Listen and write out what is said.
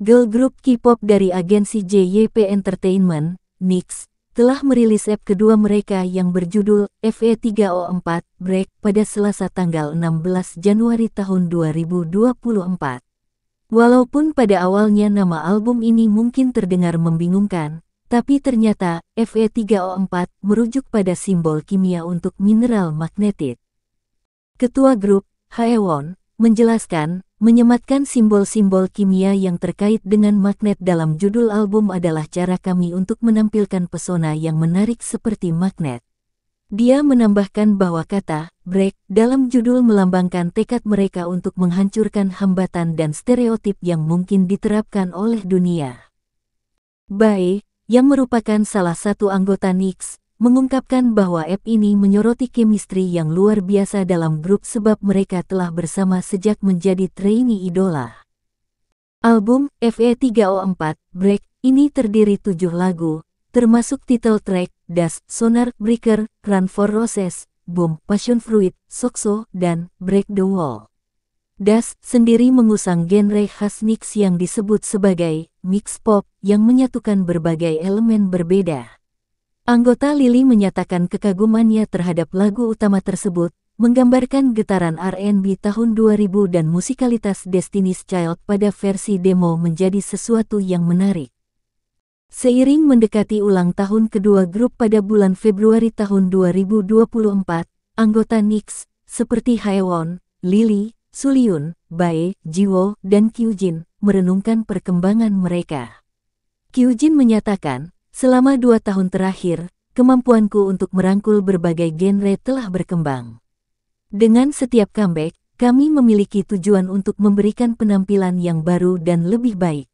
Girl group K-pop dari agensi JYP Entertainment, NYX, telah merilis app kedua mereka yang berjudul FE3O4 Break pada Selasa tanggal 16 Januari tahun 2024. Walaupun pada awalnya nama album ini mungkin terdengar membingungkan, tapi ternyata FE3O4 merujuk pada simbol kimia untuk mineral magnetit. Ketua grup, Haewon, menjelaskan, Menyematkan simbol-simbol kimia yang terkait dengan magnet dalam judul album adalah cara kami untuk menampilkan pesona yang menarik seperti magnet. Dia menambahkan bahwa kata break dalam judul melambangkan tekad mereka untuk menghancurkan hambatan dan stereotip yang mungkin diterapkan oleh dunia. Bae, yang merupakan salah satu anggota Nix, mengungkapkan bahwa app ini menyoroti chemistry yang luar biasa dalam grup sebab mereka telah bersama sejak menjadi trainee idola. Album FE304 Break ini terdiri tujuh lagu, termasuk title track Das Sonar Breaker, Run for Roses, Boom, Passion Fruit, Sokso, dan Break the Wall. Das sendiri mengusang genre khas mix yang disebut sebagai mix pop yang menyatukan berbagai elemen berbeda. Anggota Lili menyatakan kekagumannya terhadap lagu utama tersebut, menggambarkan getaran R&B tahun 2000 dan musikalitas Destiny's Child pada versi demo menjadi sesuatu yang menarik. Seiring mendekati ulang tahun kedua grup pada bulan Februari tahun 2024, anggota Nix seperti Haewon, Lili, Suliun, Bae, Jiwo, dan Kyujin, merenungkan perkembangan mereka. Kyujin menyatakan, Selama dua tahun terakhir, kemampuanku untuk merangkul berbagai genre telah berkembang. Dengan setiap comeback, kami memiliki tujuan untuk memberikan penampilan yang baru dan lebih baik.